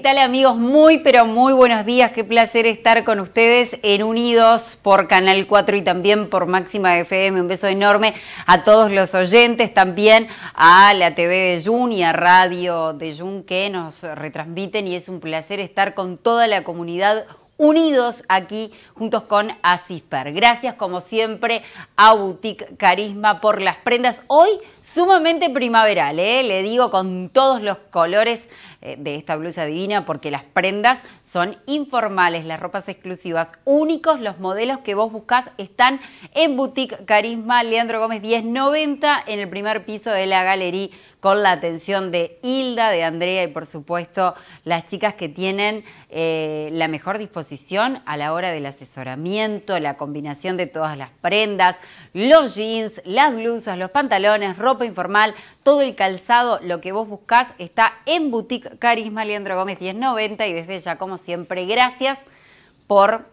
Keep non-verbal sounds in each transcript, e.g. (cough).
¿Qué tal amigos? Muy pero muy buenos días. Qué placer estar con ustedes en Unidos por Canal 4 y también por Máxima FM. Un beso enorme a todos los oyentes, también a la TV de Jun y a Radio de Jun que nos retransmiten y es un placer estar con toda la comunidad unidos aquí juntos con Asisper. Gracias como siempre a Boutique Carisma por las prendas. Hoy sumamente primaveral, ¿eh? le digo con todos los colores eh, de esta blusa divina porque las prendas son informales, las ropas exclusivas, únicos, los modelos que vos buscás están en Boutique Carisma Leandro Gómez 1090 en el primer piso de la Galería con la atención de Hilda, de Andrea y por supuesto las chicas que tienen eh, la mejor disposición a la hora del asesoramiento, la combinación de todas las prendas, los jeans, las blusas, los pantalones, ropa informal, todo el calzado, lo que vos buscás está en Boutique Carisma Leandro Gómez 1090 y desde ya como siempre gracias por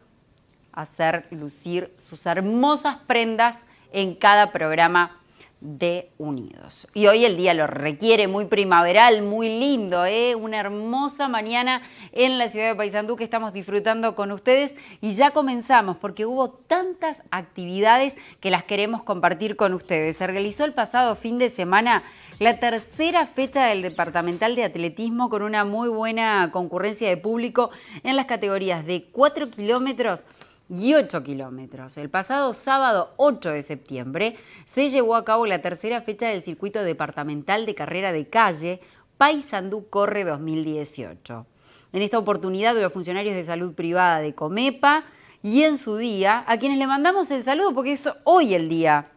hacer lucir sus hermosas prendas en cada programa de Unidos. Y hoy el día lo requiere, muy primaveral, muy lindo, ¿eh? una hermosa mañana en la ciudad de Paysandú que estamos disfrutando con ustedes y ya comenzamos porque hubo tantas actividades que las queremos compartir con ustedes. Se realizó el pasado fin de semana la tercera fecha del Departamental de Atletismo con una muy buena concurrencia de público en las categorías de 4 kilómetros, y 8 kilómetros. El pasado sábado 8 de septiembre se llevó a cabo la tercera fecha del circuito departamental de carrera de calle Paysandú Corre 2018. En esta oportunidad de los funcionarios de salud privada de Comepa y en su día, a quienes le mandamos el saludo porque es hoy el día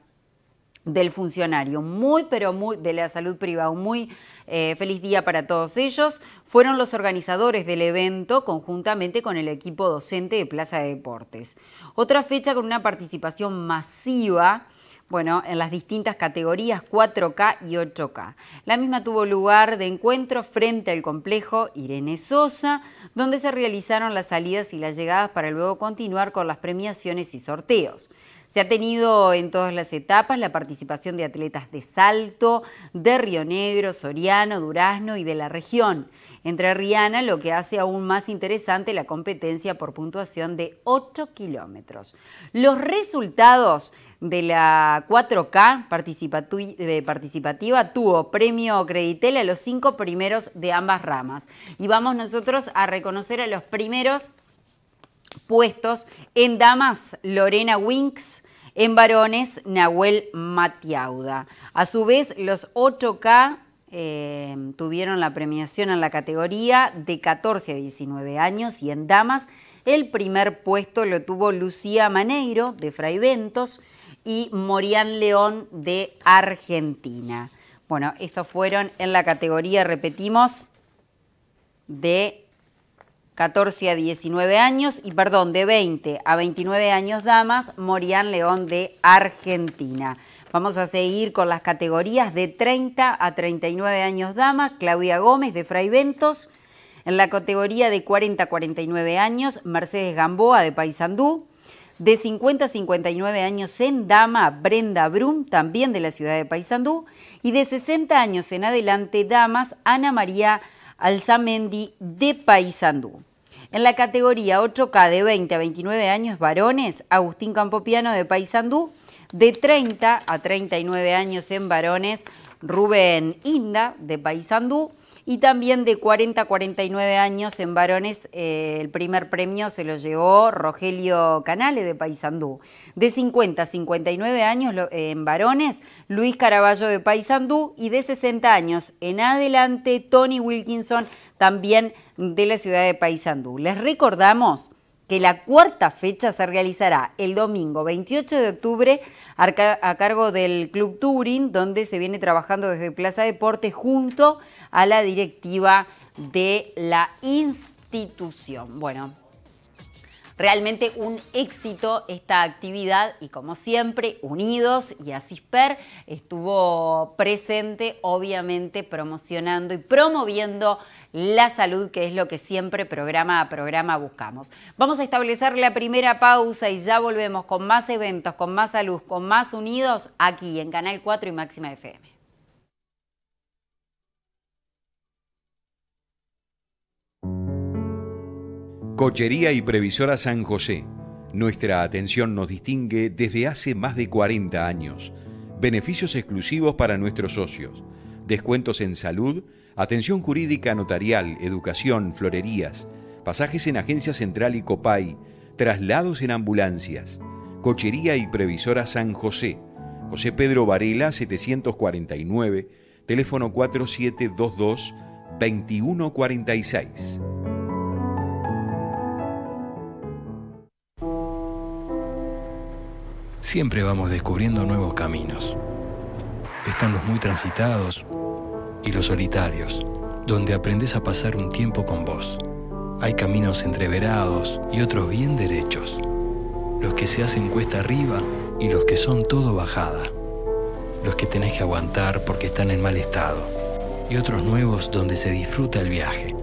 del funcionario. Muy, pero muy, de la salud privada, muy eh, feliz día para todos ellos. Fueron los organizadores del evento conjuntamente con el equipo docente de Plaza de Deportes. Otra fecha con una participación masiva. Bueno, en las distintas categorías 4K y 8K. La misma tuvo lugar de encuentro frente al complejo Irene Sosa, donde se realizaron las salidas y las llegadas para luego continuar con las premiaciones y sorteos. Se ha tenido en todas las etapas la participación de atletas de Salto, de Río Negro, Soriano, Durazno y de la región. Entre Riana, lo que hace aún más interesante la competencia por puntuación de 8 kilómetros. Los resultados de la 4K eh, participativa tuvo premio Creditel a los cinco primeros de ambas ramas. Y vamos nosotros a reconocer a los primeros puestos en damas Lorena Winks, en varones Nahuel Matiauda. A su vez, los 8K eh, tuvieron la premiación en la categoría de 14 a 19 años y en damas el primer puesto lo tuvo Lucía Maneiro de Fraiventos y Morián León de Argentina. Bueno, estos fueron en la categoría, repetimos, de 14 a 19 años y perdón, de 20 a 29 años damas, Morián León de Argentina. Vamos a seguir con las categorías de 30 a 39 años damas, Claudia Gómez de Fray Ventos. En la categoría de 40 a 49 años, Mercedes Gamboa de Paysandú. De 50 a 59 años en Dama, Brenda Brum, también de la ciudad de Paysandú. Y de 60 años en adelante, Damas, Ana María Alzamendi de Paysandú. En la categoría 8K de 20 a 29 años varones, Agustín Campopiano de Paysandú. De 30 a 39 años en varones, Rubén Inda de Paysandú y también de 40 a 49 años en varones eh, el primer premio se lo llevó Rogelio Canales de Paysandú. De 50 a 59 años eh, en varones Luis Caraballo de Paysandú y de 60 años en adelante Tony Wilkinson también de la ciudad de Paysandú. Les recordamos que la cuarta fecha se realizará el domingo 28 de octubre a cargo del Club Turing, donde se viene trabajando desde Plaza Deporte junto a la directiva de la institución. Bueno, Realmente un éxito esta actividad y como siempre, Unidos y Asisper estuvo presente, obviamente promocionando y promoviendo la salud, que es lo que siempre programa a programa buscamos. Vamos a establecer la primera pausa y ya volvemos con más eventos, con más salud, con más unidos aquí en Canal 4 y Máxima FM. Cochería y Previsora San José. Nuestra atención nos distingue desde hace más de 40 años. Beneficios exclusivos para nuestros socios. Descuentos en salud atención jurídica notarial, educación, florerías, pasajes en Agencia Central y Copay, traslados en ambulancias, cochería y previsora San José, José Pedro Varela 749, teléfono 4722 2146. Siempre vamos descubriendo nuevos caminos. Están los muy transitados y los solitarios, donde aprendes a pasar un tiempo con vos. Hay caminos entreverados y otros bien derechos, los que se hacen cuesta arriba y los que son todo bajada, los que tenés que aguantar porque están en mal estado, y otros nuevos donde se disfruta el viaje.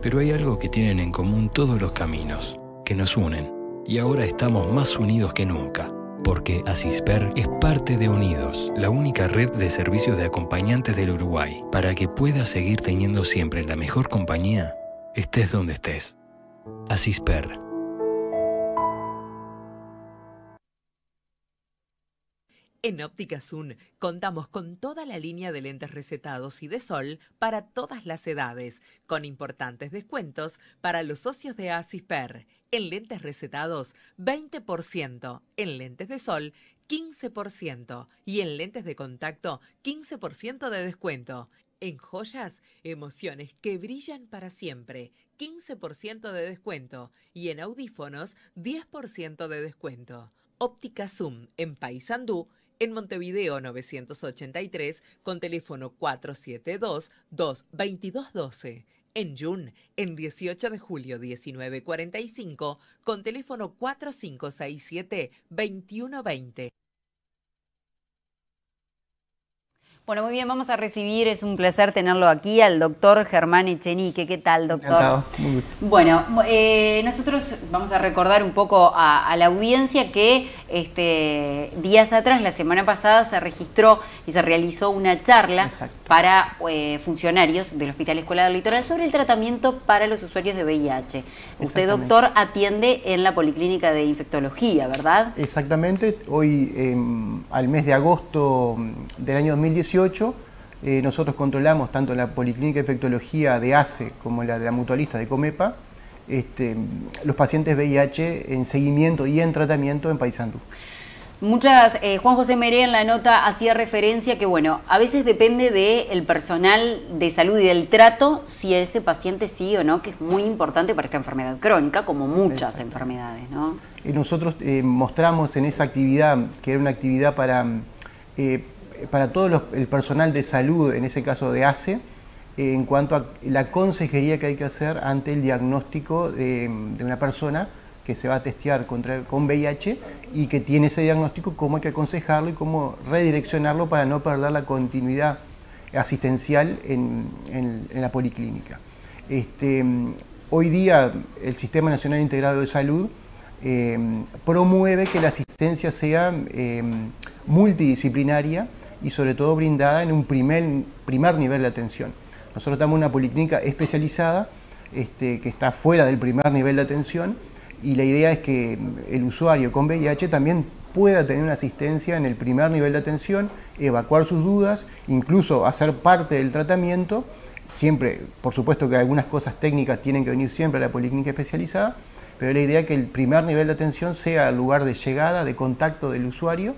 Pero hay algo que tienen en común todos los caminos, que nos unen, y ahora estamos más unidos que nunca porque Asisper es parte de Unidos, la única red de servicios de acompañantes del Uruguay, para que puedas seguir teniendo siempre la mejor compañía, estés donde estés. Asisper En Óptica Zoom contamos con toda la línea de lentes recetados y de sol para todas las edades, con importantes descuentos para los socios de ASISPER. En lentes recetados, 20%, en lentes de sol, 15% y en lentes de contacto, 15% de descuento. En joyas, emociones que brillan para siempre, 15% de descuento y en audífonos, 10% de descuento. Óptica Zoom en Paysandú en Montevideo 983 con teléfono 472 2212 En Jun, en 18 de julio 1945 con teléfono 4567-2120. Bueno, muy bien, vamos a recibir, es un placer tenerlo aquí, al doctor Germán Echenique. ¿Qué tal, doctor? Bueno, eh, nosotros vamos a recordar un poco a, la audiencia que este, días atrás, la semana pasada, se registró y se realizó una charla para eh, funcionarios del Hospital Escuela del Litoral sobre el tratamiento para los usuarios de VIH. Usted, doctor, atiende en la Policlínica de Infectología, ¿verdad? Exactamente. Hoy, em, al mes de agosto mm, del año 2018, eh, nosotros controlamos tanto la Policlínica de Infectología de ACE como la de la mutualista de Comepa, este, los pacientes VIH en seguimiento y en tratamiento en Paisandú. Muchas, eh, Juan José Meré en la nota hacía referencia que, bueno, a veces depende del personal de salud y del trato si ese paciente sí o no, que es muy importante para esta enfermedad crónica, como muchas enfermedades, ¿no? Eh, nosotros mostramos en esa actividad, que era una actividad para para todo el personal de salud, en ese caso de ACE, eh, en cuanto a la consejería que hay que hacer ante el diagnóstico de, una persona que se va a testear contra, con VIH y que tiene ese diagnóstico, cómo hay que aconsejarlo y cómo redireccionarlo para no perder la continuidad asistencial en, la policlínica. Este, hoy día el Sistema Nacional Integrado de Salud eh, promueve que la asistencia sea eh, multidisciplinaria y sobre todo brindada en un primer, primer nivel de atención. Nosotros estamos en una policlínica especializada este, que está fuera del primer nivel de atención y la idea es que el usuario con VIH también pueda tener una asistencia en el primer nivel de atención, evacuar sus dudas, incluso hacer parte del tratamiento. Siempre, por supuesto que algunas cosas técnicas tienen que venir siempre a la policlínica especializada, pero la idea es que el primer nivel de atención sea el lugar de llegada, de contacto del usuario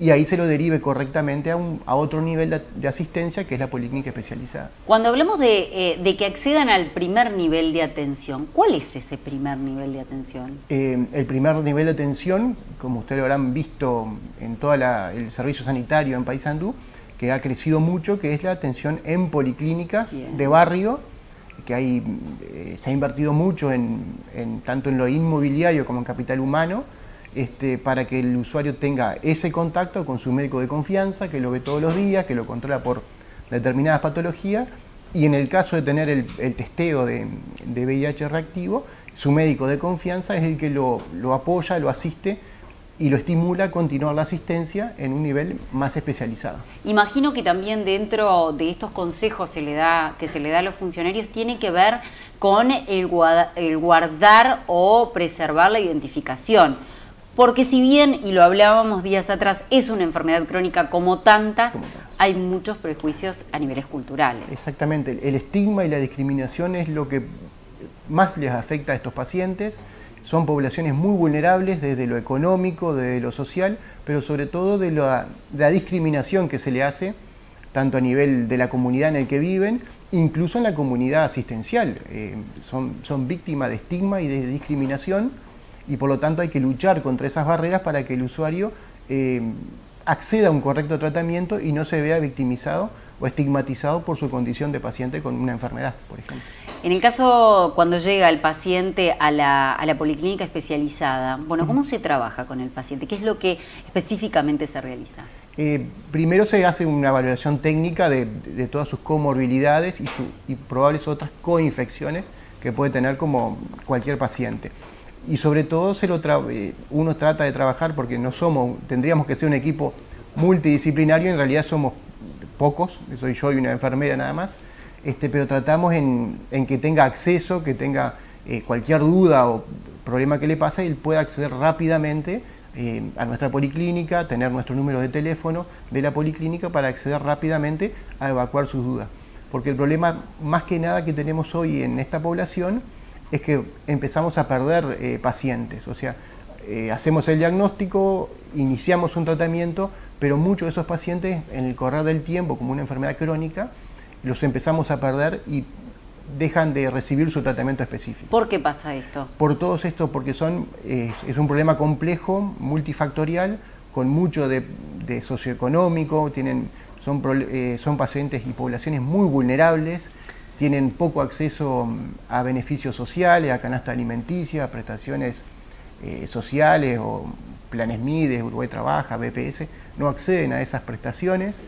y ahí se lo derive correctamente a, otro nivel de, asistencia que es la policlínica especializada. Cuando hablamos eh, de, que accedan al primer nivel de atención, ¿cuál es ese primer nivel de atención? Eh, el primer nivel de atención, como ustedes lo habrán visto en todo el servicio sanitario en paisandú que ha crecido mucho, que es la atención en policlínicas de barrio, que hay, eh, se ha invertido mucho en, tanto en lo inmobiliario como en capital humano este, para que el usuario tenga ese contacto con su médico de confianza, que lo ve todos los días, que lo controla por determinadas patologías, y en el caso de tener el, testeo de, VIH reactivo, su médico de confianza es el que lo, apoya, lo asiste y lo estimula a continuar la asistencia en un nivel más especializado. Imagino que también dentro de estos consejos que se le da a los funcionarios tiene que ver con el guardar o preservar la identificación porque si bien, y lo hablábamos días atrás, es una enfermedad crónica como tantas, hay muchos prejuicios a niveles culturales. Exactamente, el estigma y la discriminación es lo que más les afecta a estos pacientes. Son poblaciones muy vulnerables desde lo económico, desde lo social, pero sobre todo de la, discriminación que se le hace, tanto a nivel de la comunidad en el que viven, incluso en la comunidad asistencial. Eh, son víctimas de estigma y de discriminación y por lo tanto hay que luchar contra esas barreras para que el usuario eh, acceda a un correcto tratamiento y no se vea victimizado o estigmatizado por su condición de paciente con una enfermedad, por ejemplo. En el caso cuando llega el paciente a la, policlínica especializada, bueno, ¿cómo se trabaja con el paciente? ¿Qué es lo que específicamente se realiza? Eh, primero se hace una evaluación técnica de, de todas sus comorbilidades y, y probables otras coinfecciones que puede tener como cualquier paciente y sobre todo se lo eh, uno trata de trabajar porque no somos, tendríamos que ser un equipo multidisciplinario, en realidad somos pocos, soy yo y una enfermera nada más, este, pero tratamos en, que tenga acceso, que tenga eh, cualquier duda o problema que le pase, él pueda acceder rápidamente eh, a nuestra policlínica, tener nuestro número de teléfono de la policlínica para acceder rápidamente a evacuar sus dudas. Porque el problema más que nada que tenemos hoy en esta población es que empezamos a perder eh, pacientes. O sea, eh, hacemos el diagnóstico, iniciamos un tratamiento, pero muchos de esos pacientes en el correr del tiempo, como una enfermedad crónica, los empezamos a perder y dejan de recibir su tratamiento específico. ¿Por qué pasa esto? Por todos estos, porque son, es, un problema complejo, multifactorial, con mucho de, socioeconómico, tienen, son, eh, son pacientes y poblaciones muy vulnerables tienen poco acceso mm, a beneficios sociales, a canasta alimenticia, a prestaciones eh, sociales o planes MIDES, Uruguay Trabaja, BPS, no acceden a esas prestaciones,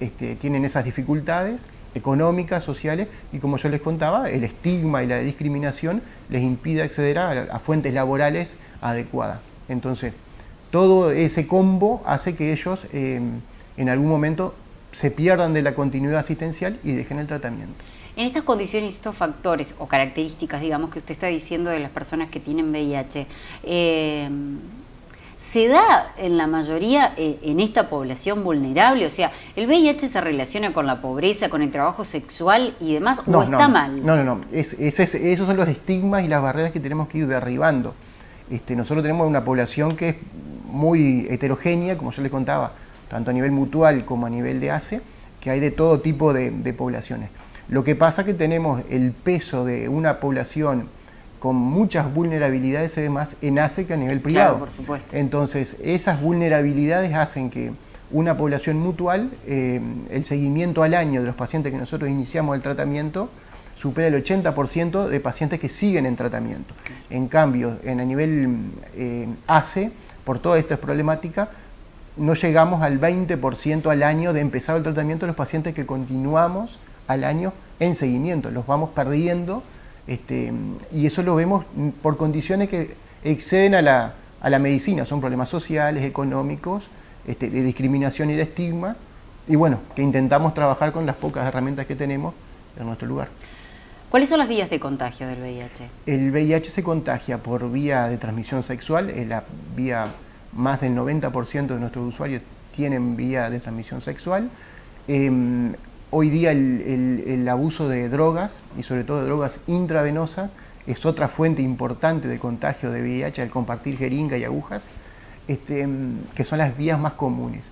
este, tienen esas dificultades económicas, sociales, y como yo les contaba, el estigma y la discriminación les impide acceder a, fuentes laborales adecuadas. Entonces, todo ese combo hace que ellos em, en algún momento se pierdan de la continuidad asistencial y dejen el tratamiento. En estas condiciones, estos factores o características, digamos, que usted está diciendo de las personas que tienen VIH, eh, se da en la mayoría eh, en esta población vulnerable? O sea, ¿el VIH se relaciona con la pobreza, con el trabajo sexual y demás? ¿O está mal? No, no, no. esos son los estigmas y las barreras que tenemos que ir derribando. Este, nosotros tenemos una población que es muy heterogénea, como yo les contaba, tanto a nivel mutual como a nivel de ACE, que hay de todo tipo de poblaciones. Lo que pasa es que tenemos el peso de una población con muchas vulnerabilidades además en ACE que a nivel privado. Claro, por supuesto. Entonces, esas vulnerabilidades hacen que una población mutual, eh, el seguimiento al año de los pacientes que nosotros iniciamos el tratamiento, supera el 80% de pacientes que siguen en tratamiento. En cambio, en a nivel eh, ACE, por toda esta problemática, no llegamos al 20% al año de empezado el tratamiento de los pacientes que continuamos al año en seguimiento, los vamos perdiendo este, y eso lo vemos por condiciones que exceden a la, medicina, son problemas sociales, económicos, este, de discriminación y de estigma, y bueno, que intentamos trabajar con las pocas herramientas que tenemos en nuestro lugar. ¿Cuáles son las vías de contagio del VIH? El VIH se contagia por vía de transmisión sexual, es la vía más del 90% de nuestros usuarios tienen vía de transmisión sexual. Em, hoy día el, abuso de drogas y sobre todo de drogas intravenosas es otra fuente importante de contagio de VIH al compartir jeringa y agujas, este, que son las vías más comunes.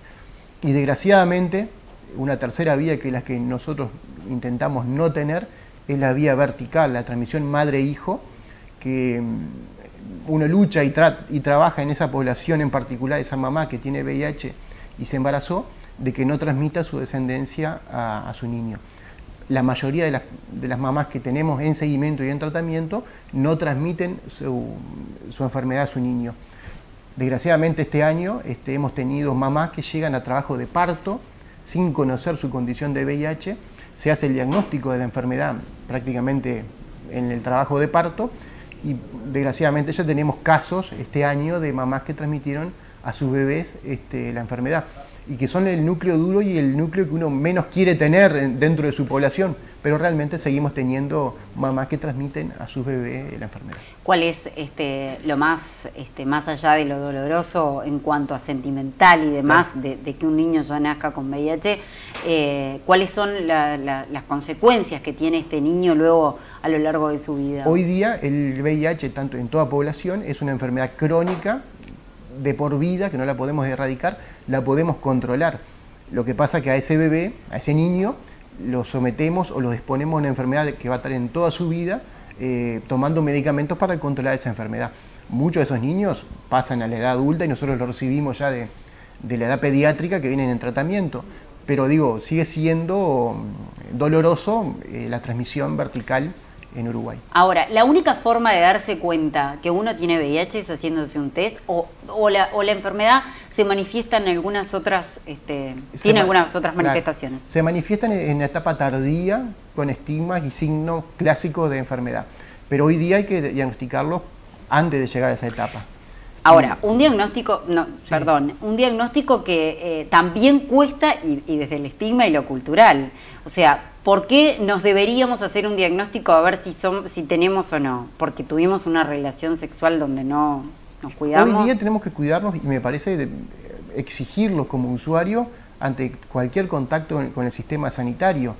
Y desgraciadamente, una tercera vía que es la que nosotros intentamos no tener es la vía vertical, la transmisión madre-hijo, que mm, uno lucha y, y trabaja en esa población en particular, esa mamá que tiene VIH y se embarazó, de que no transmita su descendencia a, su niño. La mayoría de las, mamás que tenemos en seguimiento y en tratamiento no transmiten su, enfermedad a su niño. Desgraciadamente este año este, hemos tenido mamás que llegan a trabajo de parto sin conocer su condición de VIH, se hace el diagnóstico de la enfermedad prácticamente en el trabajo de parto y desgraciadamente ya tenemos casos este año de mamás que transmitieron a sus bebés este, la enfermedad y que son el núcleo duro y el núcleo que uno menos quiere tener dentro de su población, pero realmente seguimos teniendo mamás que transmiten a sus bebés la enfermedad. ¿Cuál es este, lo más, este, más allá de lo doloroso en cuanto a sentimental y demás, de, que un niño ya nazca con VIH? Eh, ¿Cuáles son las consecuencias que tiene este niño luego a lo largo de su vida? Hoy día el VIH, tanto en toda población, es una enfermedad crónica de por vida, que no la podemos erradicar, la podemos controlar. Lo que pasa que a ese bebé, a ese niño, lo sometemos o lo exponemos a una enfermedad que va a estar en toda su vida eh, tomando medicamentos para controlar esa enfermedad. Muchos de esos niños pasan a la edad adulta y nosotros los recibimos ya de, la edad pediátrica que vienen en tratamiento. Pero digo, sigue siendo mm, doloroso eh, la transmisión vertical en Uruguay. Ahora, la única forma de darse cuenta que uno tiene VIH es haciéndose un test o, o, la, o la, enfermedad se manifiesta en algunas otras, este, tiene algunas otras manifestaciones. se manifiestan en la etapa tardía con estigmas y signos clásicos de enfermedad, pero hoy día hay que diagnosticarlo antes de llegar a esa etapa. Ahora, un diagnóstico, no, perdón, un diagnóstico que eh, también cuesta y, desde el estigma y lo cultural. O sea, ¿por qué nos deberíamos hacer un diagnóstico a ver si, tenemos o no? Porque tuvimos una relación sexual donde no nos cuidamos. Hoy día tenemos que cuidarnos y me parece exigirlo como usuario ante cualquier contacto con el sistema sanitario.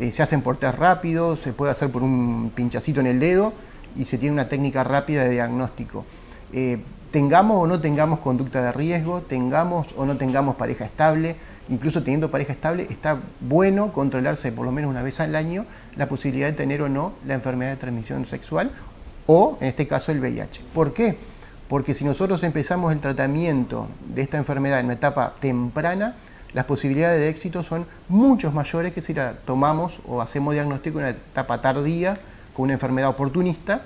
Eh, se hacen por rápidos, se puede hacer por un pinchacito en el dedo y se tiene una técnica rápida de diagnóstico. Eh, tengamos o no tengamos conducta de riesgo, tengamos o no tengamos pareja estable, incluso teniendo pareja estable, está bueno controlarse por lo menos una vez al año la posibilidad de tener o no la enfermedad de transmisión sexual o, en este caso, el VIH. ¿Por qué? Porque si nosotros empezamos el tratamiento de esta enfermedad en una etapa temprana, las posibilidades de éxito son muchos mayores que si la tomamos o hacemos diagnóstico en una etapa tardía con una enfermedad oportunista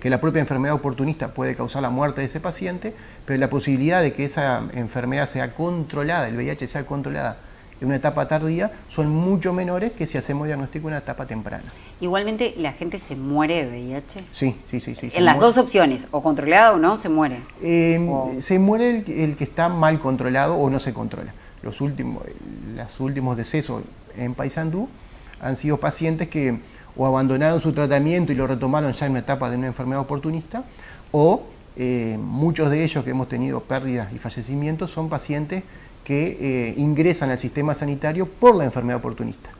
que la propia enfermedad oportunista puede causar la muerte de ese paciente, pero la posibilidad de que esa enfermedad sea controlada, el VIH sea controlada en una etapa tardía, son mucho menores que si hacemos diagnóstico en una etapa temprana. Igualmente, ¿la gente se muere de VIH? Sí, sí, sí. sí en las dos opciones, o controlada o no, se muere. Em, se muere el, que está mal controlado o no se controla. Los últimos, eh, los últimos decesos en Paysandú han sido pacientes que o abandonaron su tratamiento y lo retomaron ya en una etapa de una enfermedad oportunista, o eh, muchos de ellos que hemos tenido pérdidas y fallecimientos son pacientes que eh, ingresan al sistema sanitario por la enfermedad oportunista.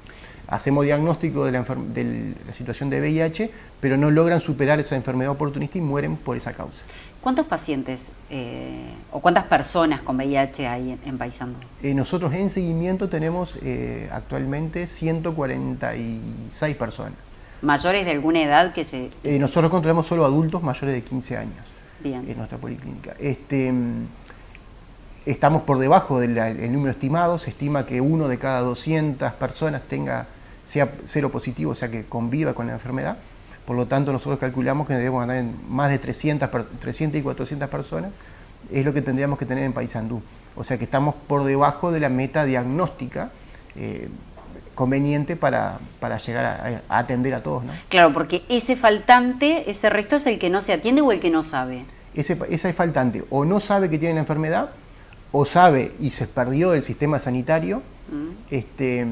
Hacemos diagnóstico de la, de la situación de VIH, pero no logran superar esa enfermedad oportunista y mueren por esa causa. ¿Cuántos pacientes eh, o cuántas personas con VIH hay en, Paisando? Eh, nosotros en seguimiento tenemos eh, actualmente 146 personas. ¿Mayores de alguna edad que se...? nosotros controlamos solo adultos mayores de 15 años en nuestra policlínica. Este, mm, estamos por debajo del número estimado, se estima que uno de cada 200 personas tenga, sea cero positivo, o sea que conviva con la enfermedad. Por lo tanto, nosotros calculamos que debemos andar en más de 300, 300 y 400 personas, es lo que tendríamos que tener en Paysandú. O sea que estamos por debajo de la meta diagnóstica. Eh, conveniente para, llegar a, atender a todos. Claro, porque ese faltante, ese resto es el que no se atiende o el que no sabe. Ese, es faltante, o no sabe que tiene la enfermedad, o sabe y se perdió el sistema sanitario, mm. este,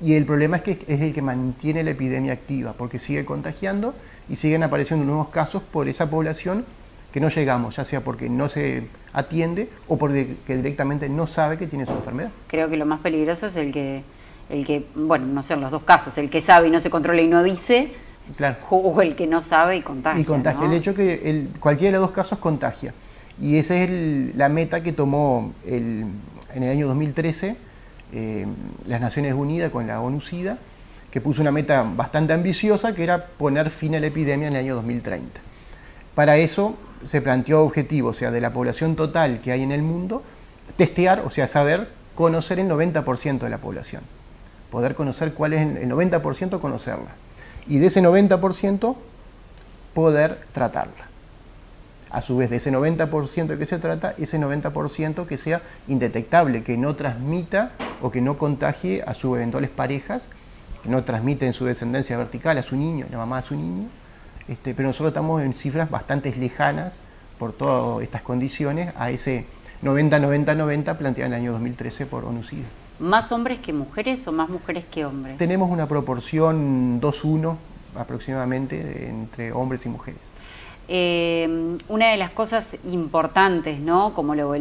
y el problema es que es el que mantiene la epidemia activa, porque sigue contagiando y siguen apareciendo nuevos casos por esa población que no llegamos, ya sea porque no se atiende o porque directamente no sabe que tiene su enfermedad. Creo que lo más peligroso es el que, el que bueno, no sé, los dos casos, el que sabe y no se controla y no dice, claro. (laughs) o el que no sabe y contagia. Y contagia. El hecho que cualquiera de los dos casos contagia. Y esa es la meta que tomó en el año 2013 eh, las Naciones Unidas con la ONUCIDA que puso una meta bastante ambiciosa, que era poner fin a la epidemia en el año 2030. Para eso se planteó objetivo, o sea, de la población total que hay en el mundo, testear, o sea, saber conocer el 90% de la población. Poder conocer cuál es el 90%, conocerla. Y de ese 90%, poder tratarla. A su vez, de ese 90% de que se trata, ese 90% que sea indetectable, que no transmita o que no contagie a sus eventuales parejas, que no transmite en su descendencia vertical a su niño, la mamá a su niño. Este, pero nosotros estamos en cifras bastante lejanas por todas estas condiciones a ese 90-90-90 planteado en el año 2013 por ONUCIDA. ¿Más hombres que mujeres o más mujeres que hombres? Tenemos una proporción 2-1 aproximadamente entre hombres y mujeres. Eh, una de las cosas importantes, como lo,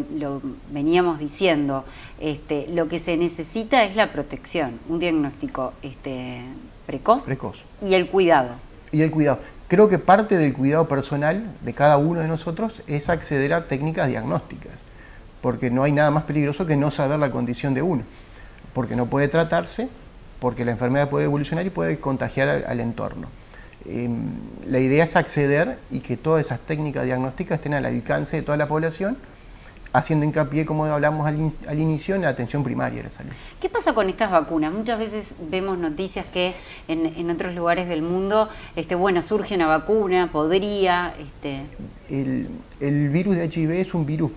veníamos diciendo, este, lo que se necesita es la protección, un diagnóstico este, precoz, y el cuidado. Y el cuidado. Creo que parte del cuidado personal de cada uno de nosotros es acceder a técnicas diagnósticas, porque no hay nada más peligroso que no saber la condición de uno, porque no puede tratarse, porque la enfermedad puede evolucionar y puede contagiar al entorno. Em, la idea es acceder y que todas esas técnicas diagnósticas estén al alcance de toda la población, haciendo hincapié, como hablamos al, inicio, en la atención primaria de la salud. ¿Qué pasa con estas vacunas? Muchas veces vemos noticias que en, otros lugares del mundo, este, bueno, surge una vacuna, podría... Este... El, virus de HIV es un virus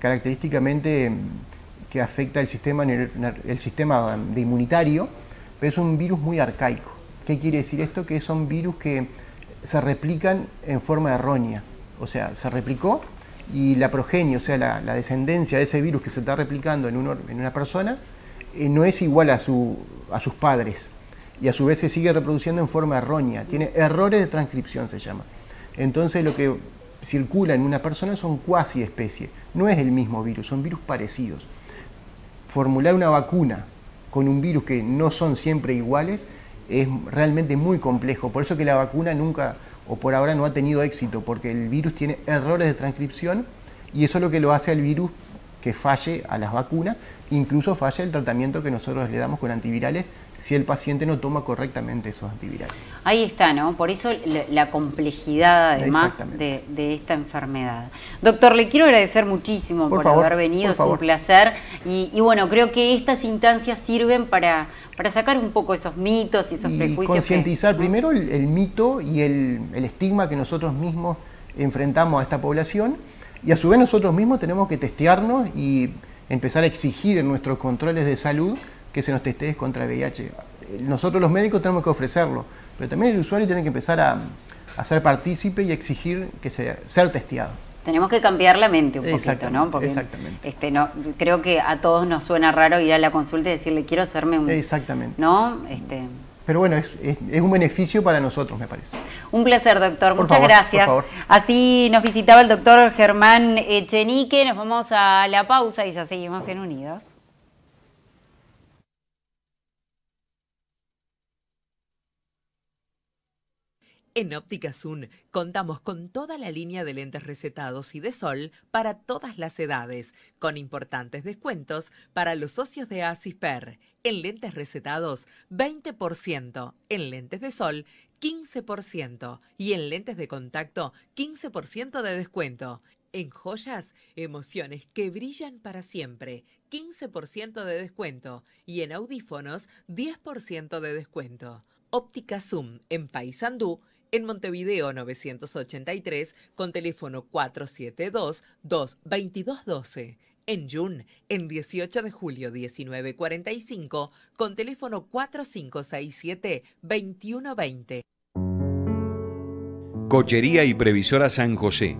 característicamente em, que afecta el sistema, el sistema de inmunitario, pero es un virus muy arcaico ¿Qué quiere decir esto? Que son virus que se replican en forma errónea. O sea, se replicó y la progenie, o sea, la, descendencia de ese virus que se está replicando en, una persona, eh, no es igual a, a sus padres. Y a su vez se sigue reproduciendo en forma errónea. Tiene errores de transcripción, se llama. Entonces lo que circula en una persona son cuasi especie. No es el mismo virus, son virus parecidos. Formular una vacuna con un virus que no son siempre iguales es realmente muy complejo. Por eso que la vacuna nunca o por ahora no ha tenido éxito, porque el virus tiene errores de transcripción y eso es lo que lo hace al virus que falle a las vacunas, incluso falle el tratamiento que nosotros le damos con antivirales si el paciente no toma correctamente esos antivirales. Ahí está, ¿no? Por eso la complejidad además de, esta enfermedad. Doctor, le quiero agradecer muchísimo por, haber venido, es un placer. y bueno, creo que estas instancias sirven para, para sacar un poco esos mitos y esos prejuicios. Concientizar primero el, mito y el, estigma que nosotros mismos enfrentamos a esta población y a su vez nosotros mismos tenemos que testearnos y empezar a exigir en nuestros controles de salud que se nos testee contra VIH. Nosotros los médicos tenemos que ofrecerlo, pero también el usuario tiene que empezar a, ser partícipe y exigir que sea, ser testeado. Tenemos que cambiar la mente un poquito, ¿no? Porque exactamente. Este, no, creo que a todos nos suena raro ir a la consulta y decirle, quiero hacerme un... Exactamente. ¿No? Este, Pero bueno, es, un beneficio para nosotros, me parece. Un placer, doctor. Muchas gracias. Por favor. Así nos visitaba el doctor Germán Echenique. Nos vamos a la pausa y ya seguimos en Unidos. En Óptica Zoom contamos con toda la línea de lentes recetados y de sol para todas las edades, con importantes descuentos para los socios de ASISPER. En lentes recetados, 20%, en lentes de sol, 15% y en lentes de contacto, 15% de descuento. En joyas, emociones que brillan para siempre, 15% de descuento y en audífonos, 10% de descuento. Óptica Zoom en Paysandú en Montevideo 983 con teléfono 472 2212 En Jun, en 18 de julio 1945 con teléfono 4567-2120. Cochería y Previsora San José.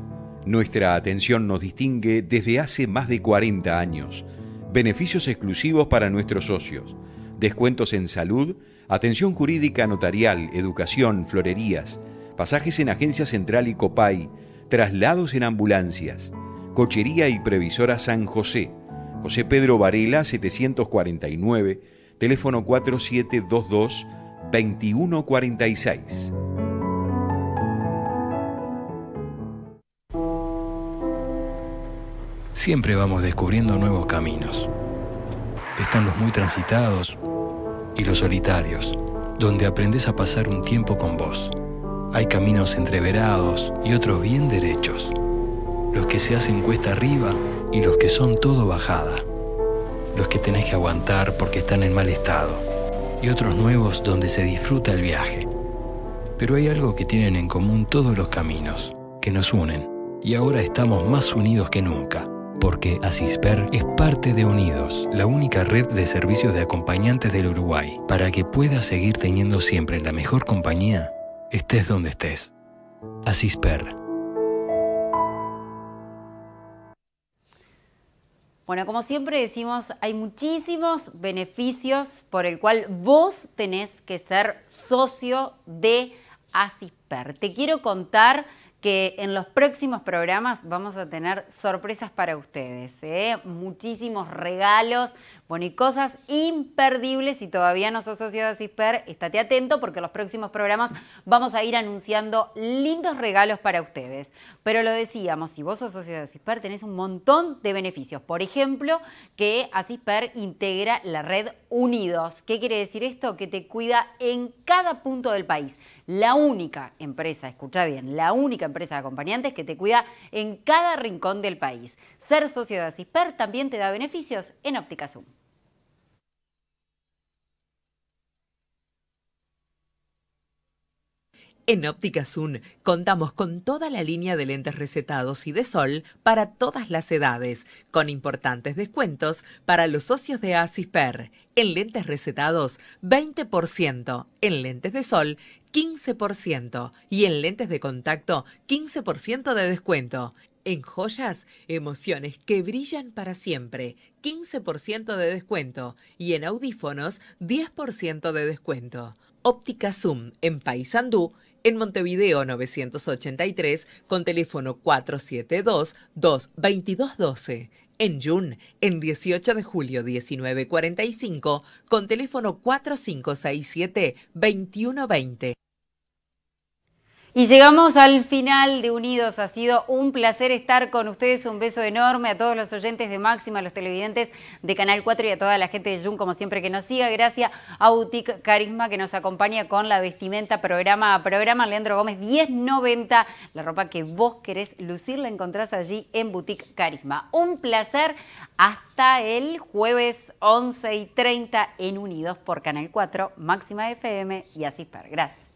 Nuestra atención nos distingue desde hace más de 40 años. Beneficios exclusivos para nuestros socios. Descuentos en salud atención jurídica notarial, educación, florerías, pasajes en Agencia Central y Copay, traslados en ambulancias, cochería y previsora San José, José Pedro Varela 749, teléfono 4722 2146. Siempre vamos descubriendo nuevos caminos. Están los muy transitados y los solitarios, donde aprendes a pasar un tiempo con vos. Hay caminos entreverados y otros bien derechos, los que se hacen cuesta arriba y los que son todo bajada, los que tenés que aguantar porque están en mal estado, y otros nuevos donde se disfruta el viaje. Pero hay algo que tienen en común todos los caminos, que nos unen, y ahora estamos más unidos que nunca porque Asisper es parte de Unidos, la única red de servicios de acompañantes del Uruguay, para que puedas seguir teniendo siempre la mejor compañía, estés donde estés. Asisper. Bueno, como siempre decimos, hay muchísimos beneficios por el cual vos tenés que ser socio de Asisper. Te quiero contar que en los próximos programas vamos a tener sorpresas para ustedes, ¿eh? muchísimos regalos, bueno, y cosas imperdibles, si todavía no sos socio de CISPER, estate atento porque en los próximos programas vamos a ir anunciando lindos regalos para ustedes. Pero lo decíamos, si vos sos socio de CISPER tenés un montón de beneficios. Por ejemplo, que Asisper integra la red Unidos. ¿Qué quiere decir esto? Que te cuida en cada punto del país. La única empresa, escucha bien, la única empresa de acompañantes que te cuida en cada rincón del país. Ser socio de CISPER también te da beneficios en Zoom. En Óptica Zoom contamos con toda la línea de lentes recetados y de sol para todas las edades, con importantes descuentos para los socios de ASISPER. En lentes recetados, 20%, en lentes de sol, 15% y en lentes de contacto, 15% de descuento. En joyas, emociones que brillan para siempre, 15% de descuento y en audífonos, 10% de descuento. Óptica Zoom en Paysandú en Montevideo 983 con teléfono 472 2212 En Yun, en 18 de julio 1945 con teléfono 4567-2120. Y llegamos al final de Unidos. Ha sido un placer estar con ustedes. Un beso enorme a todos los oyentes de Máxima, a los televidentes de Canal 4 y a toda la gente de Jun, como siempre, que nos siga. Gracias a Boutique Carisma, que nos acompaña con la vestimenta programa a programa. Leandro Gómez, 1090. La ropa que vos querés lucir la encontrás allí en Boutique Carisma. Un placer. Hasta el jueves 11 y 30 en Unidos por Canal 4, Máxima FM y Asisper. Gracias.